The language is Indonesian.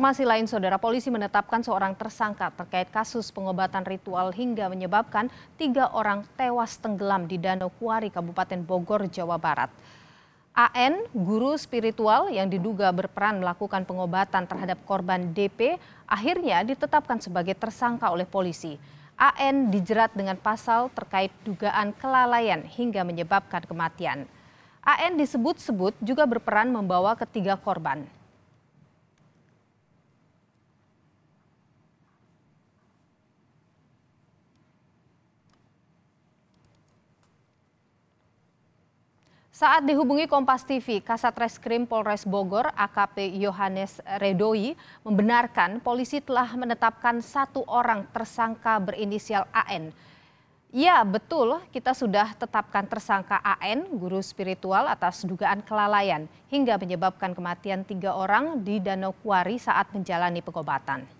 Informasi lain, Saudara Polisi menetapkan seorang tersangka terkait kasus pengobatan ritual hingga menyebabkan tiga orang tewas tenggelam di Danau Kuari, Kabupaten Bogor, Jawa Barat. AN, guru spiritual yang diduga berperan melakukan pengobatan terhadap korban DP, akhirnya ditetapkan sebagai tersangka oleh polisi. AN dijerat dengan pasal terkait dugaan kelalaian hingga menyebabkan kematian. AN disebut-sebut juga berperan membawa ketiga korban. Saat dihubungi Kompas TV, Kasat Reskrim Polres Bogor AKP Yohanes Redoi membenarkan polisi telah menetapkan satu orang tersangka berinisial AN. Ya betul, kita sudah tetapkan tersangka AN, guru spiritual atas dugaan kelalaian hingga menyebabkan kematian tiga orang di Danau Kuari saat menjalani pengobatan.